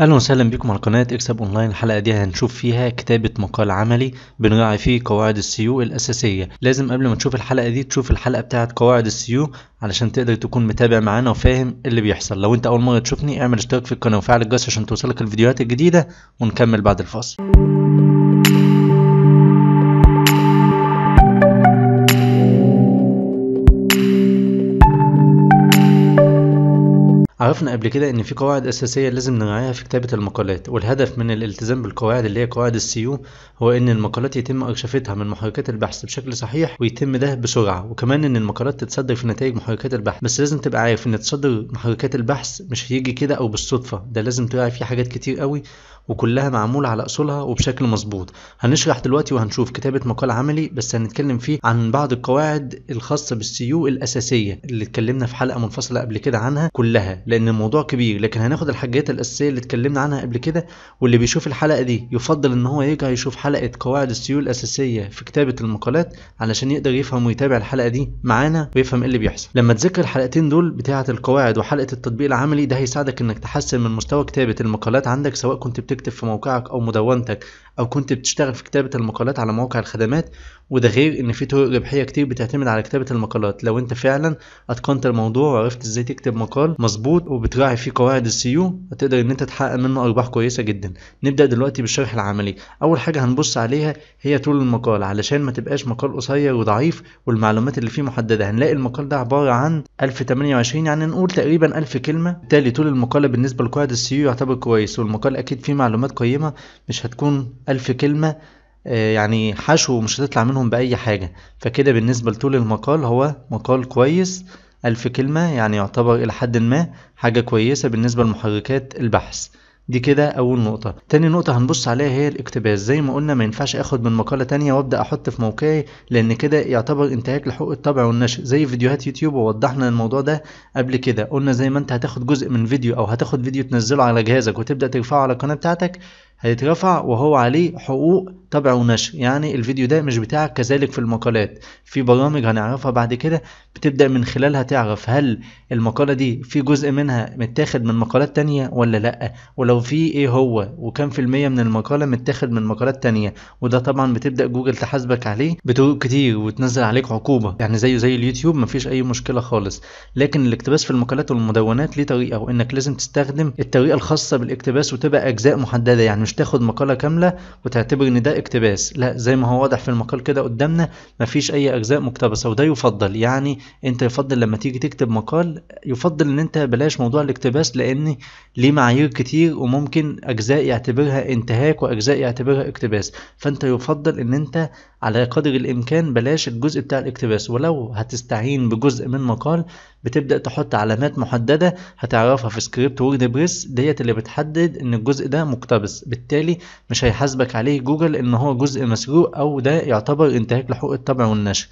اهلا وسهلا بكم على قناه اكسب اونلاين الحلقه دي هنشوف فيها كتابه مقال عملي بنراعي فيه قواعد السيو الاساسيه لازم قبل ما تشوف الحلقه دي تشوف الحلقه بتاعه قواعد السيو علشان تقدر تكون متابع معانا وفاهم اللي بيحصل لو انت اول مره تشوفني اعمل اشتراك في القناه وفعل الجرس عشان توصلك الفيديوهات الجديده ونكمل بعد الفاصل عرفنا قبل كده ان في قواعد اساسيه لازم نراعيها في كتابه المقالات والهدف من الالتزام بالقواعد اللي هي قواعد السيو هو ان المقالات يتم ارشفتها من محركات البحث بشكل صحيح ويتم ده بسرعه وكمان ان المقالات تتصدر في نتائج محركات البحث بس لازم تبقى عارف ان تصدر محركات البحث مش هيجي كده او بالصدفه ده لازم تراعي فيه حاجات كتير قوي وكلها معمولة على أصولها وبشكل مظبوط هنشرح دلوقتي وهنشوف كتابة مقال عملي بس هنتكلم فيه عن بعض القواعد الخاصة بالسيو الأساسية اللي اتكلمنا في حلقة منفصلة قبل كده عنها كلها لأن الموضوع كبير لكن هناخد الحاجات الاساسيه اللي اتكلمنا عنها قبل كده واللي بيشوف الحلقه دي يفضل ان هو يرجع يشوف حلقه قواعد السيول الاساسيه في كتابه المقالات علشان يقدر يفهم ويتابع الحلقه دي معانا ويفهم ايه اللي بيحصل لما تذكر الحلقتين دول بتاعه القواعد وحلقه التطبيق العملي ده هيساعدك انك تحسن من مستوى كتابه المقالات عندك سواء كنت بتكتب في موقعك او مدونتك او كنت بتشتغل في كتابه المقالات على مواقع الخدمات وده غير ان في طرق ربحيه كتير بتعتمد على كتابه المقالات لو انت فعلا اتقنت الموضوع وعرفت ازاي تكتب مقال مظبوط وبتراعي فيه قواعد السيو هتقدر ان انت تحقق منه ارباح كويسه جدا نبدا دلوقتي بالشرح العملي اول حاجه هنبص عليها هي طول المقال علشان ما تبقاش مقال قصير وضعيف والمعلومات اللي فيه محدده هنلاقي المقال ده عباره عن 1028 يعني نقول تقريبا 1000 كلمه بالتالي طول المقال بالنسبه لقواعد السيو يعتبر كويس والمقال اكيد فيه معلومات قيمه مش هتكون ألف كلمة آه، يعني حشو مش هتطلع منهم بأي حاجة فكده بالنسبة لطول المقال هو مقال كويس ألف كلمة يعني يعتبر إلى حد ما حاجة كويسة بالنسبة لمحركات البحث دي كده أول نقطة تاني نقطة هنبص عليها هي الاقتباس زي ما قلنا ما ينفعش أخد من مقالة تانية وأبدأ أحط في موقعي لأن كده يعتبر انتهاك لحقوق الطبع والنشر زي فيديوهات يوتيوب ووضحنا الموضوع ده قبل كده قلنا زي ما أنت هتاخد جزء من فيديو أو هتاخد فيديو تنزله على جهازك وتبدأ ترفعه على القناة بتاعتك هيترفع وهو عليه حقوق طبع ونشر يعني الفيديو ده مش بتاعك كذلك في المقالات في برامج هنعرفها بعد كده بتبدأ من خلالها تعرف هل المقالة دي في جزء منها متاخد من مقالات تانية ولا لأ ولو في ايه هو وكم في المية من المقالة متاخد من مقالات تانية وده طبعا بتبدأ جوجل تحاسبك عليه بطرق كتير وتنزل عليك عقوبة يعني زيه زي اليوتيوب مفيش اي مشكلة خالص لكن الاقتباس في المقالات والمدونات ليه طريقة وانك لازم تستخدم الطريقة الخاصة بالاقتباس وتبقى اجزاء محددة يعني مش تاخد مقالة كاملة وتعتبر ان ده اقتباس لا زي ما هو واضح في المقال كده قدامنا مفيش اي اجزاء مقتبسة وده يفضل يعني انت يفضل لما تيجي تكتب مقال يفضل ان انت بلاش موضوع الاقتباس لان ليه معايير كتير وممكن اجزاء يعتبرها انتهاك واجزاء يعتبرها اقتباس فانت يفضل ان انت على قدر الامكان بلاش الجزء بتاع الاقتباس ولو هتستعين بجزء من مقال بتبدا تحط علامات محدده هتعرفها في سكريبت وورد بريس ديت اللي بتحدد ان الجزء ده مقتبس بالتالي مش هيحاسبك عليه جوجل ان هو جزء مسروق او ده يعتبر انتهاك لحقوق الطبع والنشر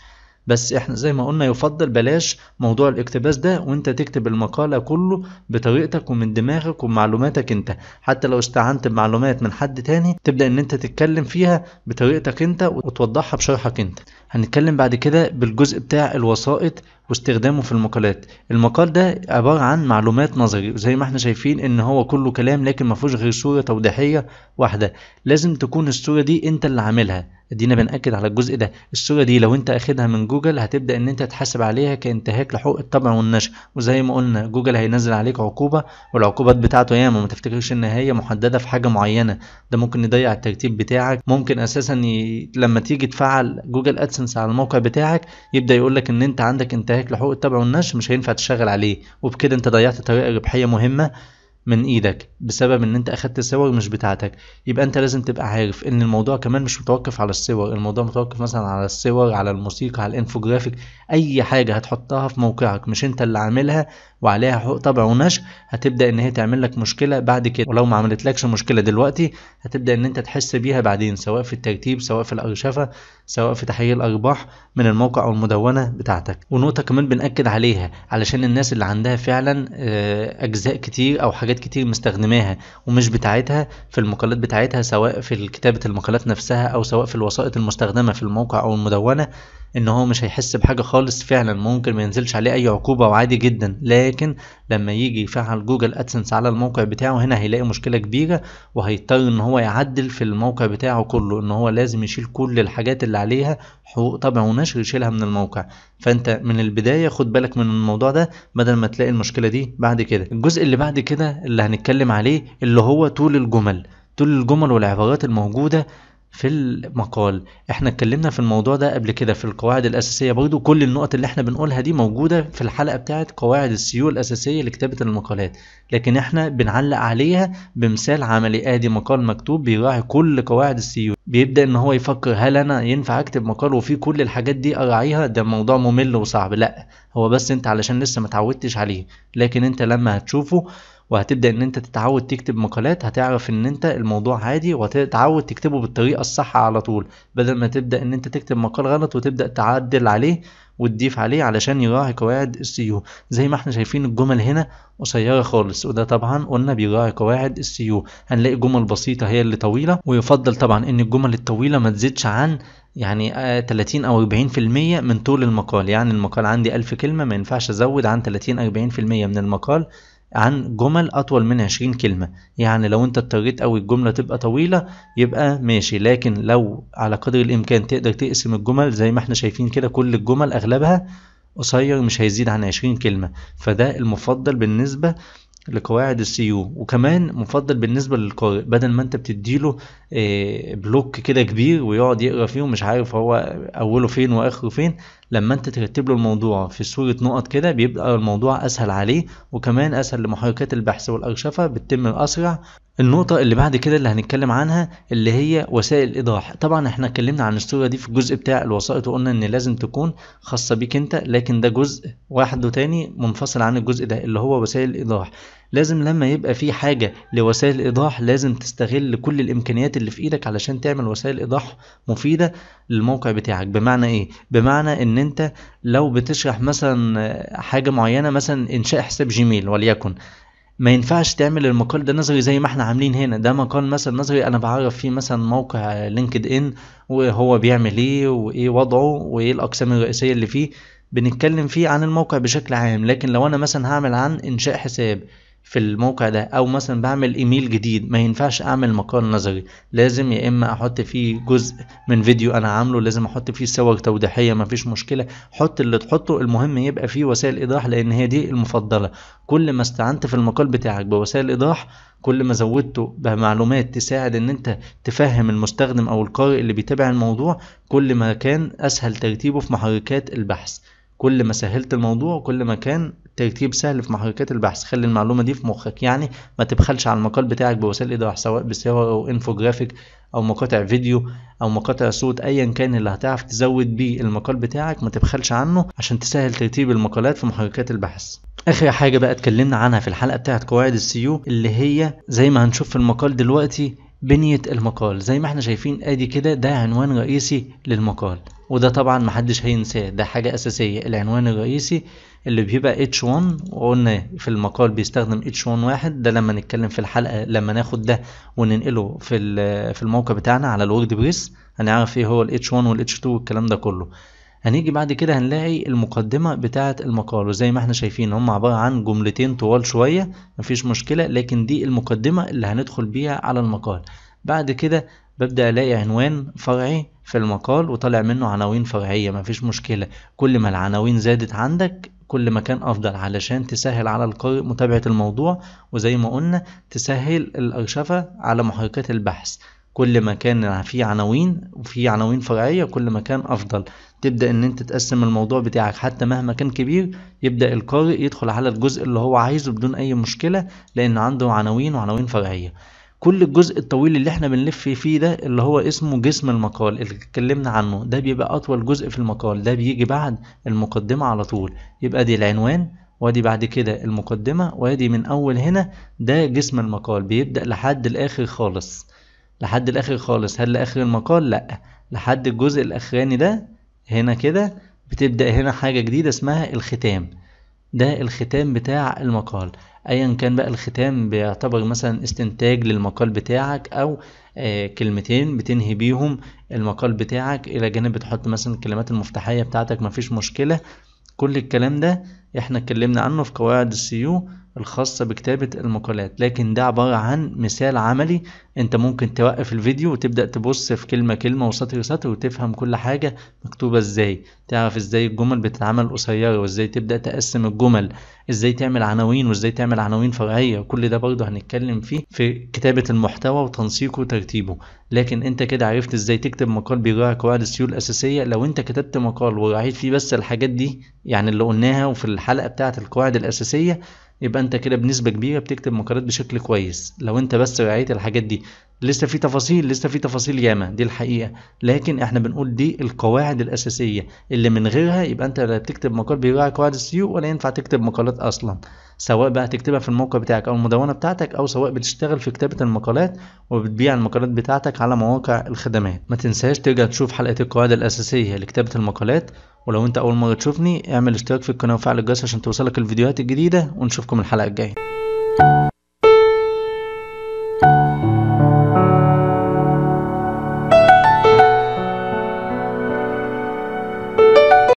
بس احنا زي ما قلنا يفضل بلاش موضوع الاقتباس ده وانت تكتب المقالة كله بطريقتك ومن دماغك ومعلوماتك انت حتى لو استعنت بمعلومات من حد تاني تبدأ ان انت تتكلم فيها بطريقتك انت وتوضحها بشرحك انت هنتكلم بعد كده بالجزء بتاع الوسائط واستخدامه في المقالات المقال ده عبارة عن معلومات نظري زي ما احنا شايفين ان هو كله كلام لكن ما فيهوش غير صورة توضيحية واحدة لازم تكون الصورة دي انت اللي عاملها ادينا بنأكد على الجزء ده الصورة دي لو انت اخدها من جوجل هتبدأ ان انت تحاسب عليها كانتهاك لحقوق الطبع والنشر وزي ما قلنا جوجل هينزل عليك عقوبة والعقوبات بتاعته ياما ما تفتكرش ان هي محددة في حاجة معينة ده ممكن يضيع الترتيب بتاعك ممكن اساسا ي... لما تيجي تفعل جوجل ادسنس على الموقع بتاعك يبدأ يقولك ان انت عندك انتهاك يستهلك لحقوق التبع والنشر مش هينفع تشتغل عليه وبكده انت ضيعت طريقه ربحيه مهمه من ايدك بسبب ان انت اخدت صور مش بتاعتك يبقى انت لازم تبقى عارف ان الموضوع كمان مش متوقف على الصور الموضوع متوقف مثلا على الصور على الموسيقى على الانفوجرافيك اي حاجه هتحطها في موقعك مش انت اللي عاملها وعليها حقوق طبع ونشر هتبدا ان هي تعمل لك مشكله بعد كده ولو ما عملتلكش مشكله دلوقتي هتبدا ان انت تحس بيها بعدين سواء في الترتيب سواء في الارشفه سواء في تحقيق الارباح من الموقع او المدونه بتاعتك ونقطه كمان بناكد عليها علشان الناس اللي عندها فعلا آه، اجزاء كتير او حاجات كتير مستخدماها ومش بتاعتها في المقالات بتاعتها سواء في كتابه المقالات نفسها او سواء في الوسائط المستخدمه في الموقع او المدونه ان هو مش هيحس بحاجه خالص فعلا ممكن ما ينزلش عليه اي عقوبه وعادي جدا لكن ولكن لما يجي يفعل جوجل ادسنس على الموقع بتاعه هنا هيلاقي مشكله كبيره وهيضطر ان هو يعدل في الموقع بتاعه كله ان هو لازم يشيل كل الحاجات اللي عليها حقوق طبع ونشر يشيلها من الموقع فانت من البدايه خد بالك من الموضوع ده بدل ما تلاقي المشكله دي بعد كده الجزء اللي بعد كده اللي هنتكلم عليه اللي هو طول الجمل طول الجمل والعبارات الموجودة في المقال احنا اتكلمنا في الموضوع ده قبل كده في القواعد الاساسيه برضو كل النقط اللي احنا بنقولها دي موجوده في الحلقه بتاعه قواعد السيول الاساسيه لكتابه المقالات لكن احنا بنعلق عليها بمثال عملي ادي مقال مكتوب بيراعي كل قواعد السيول بيبدا ان هو يفكر هل انا ينفع اكتب مقال وفيه كل الحاجات دي اراعيها ده موضوع ممل وصعب لا هو بس انت علشان لسه ما اتعودتش عليه لكن انت لما هتشوفه وهتبدا ان انت تتعود تكتب مقالات هتعرف ان انت الموضوع عادي وهتتعود تكتبه بالطريقه الصح على طول بدل ما تبدا ان انت تكتب مقال غلط وتبدا تعدل عليه وتضيف عليه علشان يراعي قواعد السيو زي ما احنا شايفين الجمل هنا قصيره خالص وده طبعا قلنا بيراعي قواعد السيو هنلاقي جمل بسيطه هي اللي طويله ويفضل طبعا ان الجمل الطويله ما تزيدش عن يعني 30 آه، او 40% من طول المقال يعني المقال عندي 1000 كلمه ما ينفعش ازود عن 30 40% من المقال عن جمل أطول من 20 كلمة يعني لو أنت اضطريت أوي الجملة تبقى طويلة يبقى ماشي لكن لو على قدر الإمكان تقدر تقسم الجمل زي ما احنا شايفين كده كل الجمل أغلبها قصير مش هيزيد عن 20 كلمة فده المفضل بالنسبة لقواعد السي يو وكمان مفضل بالنسبه للقارئ بدل ما انت بتديله آه، بلوك كده كبير ويقعد يقرا فيه ومش عارف هو اوله فين واخره فين لما انت ترتب له الموضوع في صوره نقط كده بيبقى الموضوع اسهل عليه وكمان اسهل لمحركات البحث والارشفه بتتم اسرع النقطة اللي بعد كده اللي هنتكلم عنها اللي هي وسائل الإيضاح طبعا احنا اتكلمنا عن الصورة دي في الجزء بتاع الوسائط وقلنا ان لازم تكون خاصة بيك انت لكن ده جزء واحد تاني منفصل عن الجزء ده اللي هو وسائل الإيضاح لازم لما يبقى في حاجة لوسائل إيضاح لازم تستغل كل الإمكانيات اللي في إيدك علشان تعمل وسائل إيضاح مفيدة للموقع بتاعك بمعنى إيه؟ بمعنى إن أنت لو بتشرح مثلا حاجة معينة مثلا إنشاء حساب جيميل وليكن ما ينفعش تعمل المقال ده نظري زي ما احنا عاملين هنا ده مقال مثلا نظري انا بعرف فيه مثلا موقع لينكد ان وهو بيعمل ايه وايه وضعه وايه الاقسام الرئيسيه اللي فيه بنتكلم فيه عن الموقع بشكل عام لكن لو انا مثلا هعمل عن انشاء حساب في الموقع ده او مثلا بعمل ايميل جديد ما ينفعش اعمل مقال نظري لازم يا اما احط فيه جزء من فيديو انا عامله لازم احط فيه صور توضيحيه مفيش مشكله حط اللي تحطه المهم يبقى فيه وسائل ايضاح لان هي دي المفضله كل ما استعنت في المقال بتاعك بوسائل ايضاح كل ما زودته بمعلومات تساعد ان انت تفهم المستخدم او القارئ اللي بيتابع الموضوع كل ما كان اسهل ترتيبه في محركات البحث كل ما سهلت الموضوع كل ما كان ترتيب سهل في محركات البحث خلي المعلومة دي في مخك يعني ما تبخلش على المقال بتاعك بوسائل إيداع سواء بصور أو انفوجرافيك أو مقاطع فيديو أو مقاطع صوت أيا كان اللي هتعرف تزود بيه المقال بتاعك ما تبخلش عنه عشان تسهل ترتيب المقالات في محركات البحث آخر حاجة بقى اتكلمنا عنها في الحلقة بتاعت قواعد السيو اللي هي زي ما هنشوف في المقال دلوقتي بنية المقال زي ما احنا شايفين ادي كده ده عنوان رئيسي للمقال وده طبعا محدش هينساه ده حاجة أساسية العنوان الرئيسي اللي بيبقى H1 وقلنا في المقال بيستخدم H1 واحد ده لما نتكلم في الحلقة لما ناخد ده وننقله في في الموقع بتاعنا على الورد بريس هنعرف ايه هو ال H1 وال H2 والكلام ده كله هنيجي بعد كده هنلاقي المقدمة بتاعة المقال وزي ما احنا شايفين هم عبارة عن جملتين طوال شوية مفيش مشكلة لكن دي المقدمة اللي هندخل بيها على المقال بعد كده ببدأ ألاقي عنوان فرعي في المقال وطالع منه عناوين فرعية مفيش مشكلة كل ما العناوين زادت عندك كل ما كان أفضل علشان تسهل على القارئ متابعة الموضوع وزي ما قلنا تسهل الأرشفة على محركات البحث كل ما كان في عناوين وفي عناوين فرعية كل ما كان أفضل تبدأ إن أنت تقسم الموضوع بتاعك حتى مهما كان كبير يبدأ القارئ يدخل على الجزء اللي هو عايزه بدون أي مشكلة لأن عنده عناوين وعناوين فرعية كل الجزء الطويل اللي احنا بنلف فيه ده اللي هو اسمه جسم المقال اللي اتكلمنا عنه ده بيبقى اطول جزء في المقال ده بيجي بعد المقدمة على طول يبقى دي العنوان وادي بعد كده المقدمة وادي من اول هنا ده جسم المقال بيبدأ لحد الاخر خالص لحد الاخر خالص هل لاخر المقال لا لحد الجزء الاخراني ده هنا كده بتبدأ هنا حاجة جديدة اسمها الختام ده الختام بتاع المقال ايا كان بقى الختام بيعتبر مثلا استنتاج للمقال بتاعك او آه كلمتين بتنهي بيهم المقال بتاعك الى جانب بتحط مثلا الكلمات المفتاحيه بتاعتك مفيش مشكله كل الكلام ده احنا اتكلمنا عنه في قواعد السيو الخاصة بكتابة المقالات لكن ده عبارة عن مثال عملي انت ممكن توقف الفيديو وتبدأ تبص في كلمة كلمة وسطر سطر وتفهم كل حاجة مكتوبة ازاي تعرف ازاي الجمل بتتعمل قصيرة وازاي تبدأ تقسم الجمل ازاي تعمل عناوين وازاي تعمل عناوين فرعيه كل ده برضه هنتكلم فيه في كتابه المحتوى وتنسيقه وترتيبه لكن انت كده عرفت ازاي تكتب مقال بيراعي قواعد السيول الاساسيه لو انت كتبت مقال وراعيت فيه بس الحاجات دي يعني اللي قلناها وفي الحلقه بتاعه القواعد الاساسيه يبقى انت كده بنسبه كبيره بتكتب مقالات بشكل كويس لو انت بس راعيت الحاجات دي لسه في تفاصيل لسه في تفاصيل ياما دي الحقيقه لكن احنا بنقول دي القواعد الاساسيه اللي من غيرها يبقى انت لا بتكتب مقال بيراعي قواعد السيو ولا ينفع تكتب مقالات اصلا سواء بقى تكتبها في الموقع بتاعك او المدونه بتاعتك او سواء بتشتغل في كتابه المقالات وبتبيع المقالات بتاعتك على مواقع الخدمات ما تنساش ترجع تشوف حلقه القواعد الاساسيه لكتابه المقالات ولو انت اول مره تشوفني اعمل اشتراك في القناه وفعل الجرس عشان توصلك الفيديوهات الجديده ونشوفكم الحلقه الجايه